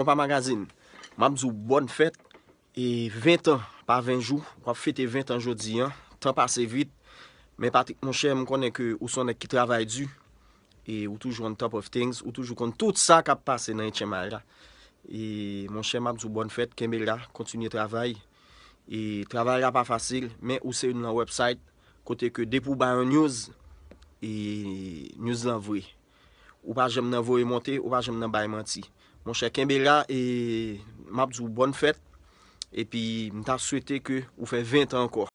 Kompa magazin, mabzou bon fet, e 20 an pa 20 jou, wap fete 20 an jodi an, tanp ase vit, men patik moun chè moun konen ke ou son ek ki travay du, e ou toujou an top of things, ou toujou konen tout sa kap pase nan y chèman la. E moun chè mabzou bon fet, kemel la, kontinye travay, e travay la pa fasil, men ou se yon lan website, kote ke depou bayan news, e news lan vwey. Ou pa jèm nan voye monte ou pa jèm nan baye manti. Mon chè Kembe la, e, map djou bon fèt. E pi, mi tan souwete ke ou fè 20 an anko.